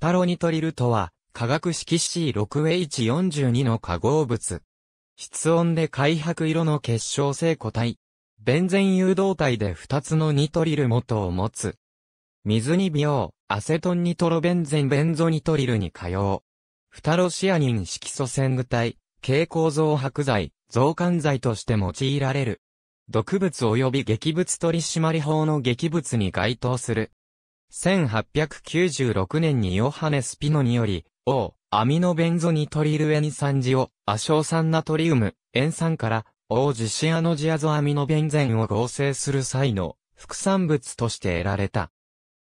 フタロニトリルとは、化学式 C6H42 の化合物。室温で灰白色の結晶性固体。ベンゼン誘導体で2つのニトリル元を持つ。水に美容、アセトンニトロベンゼンベンゾニトリルに通用。フタロシアニン色素染具体、蛍光増白剤、増管剤として用いられる。毒物及び劇物取締法の劇物に該当する。1896年にヨハネス・ピノにより、O、アミノベンゾニトリルエニ酸ジオ、亜硝酸ナトリウム、塩酸から、O ジシアノジアゾアミノベンゼンを合成する際の副産物として得られた。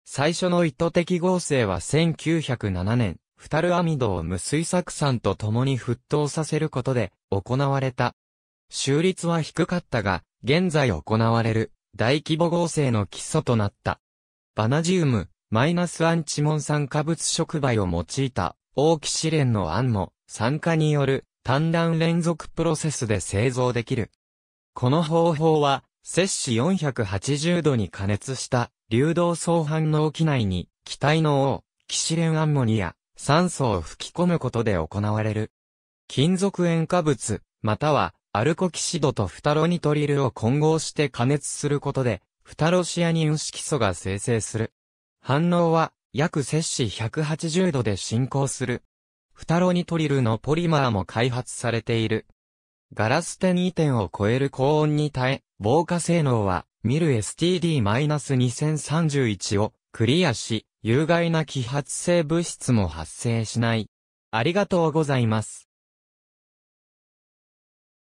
最初の意図的合成は1907年、フタルアミドを無水酢酸と共に沸騰させることで行われた。収率は低かったが、現在行われる大規模合成の基礎となった。バナジウム、マイナスアンチモン酸化物触媒を用いた、オーキシレンの案も、酸化による、単卵連続プロセスで製造できる。この方法は、摂氏480度に加熱した流動相反応機内に気体の O、キシレンアンモニア、酸素を吹き込むことで行われる。金属塩化物、またはアルコキシドとフタロニトリルを混合して加熱することでフタロシアニン色素が生成する。反応は、約摂氏180度で進行する。フタロニトリルのポリマーも開発されている。ガラス点2点を超える高温に耐え、防火性能は、ミル STD-2031 をクリアし、有害な揮発性物質も発生しない。ありがとうございます。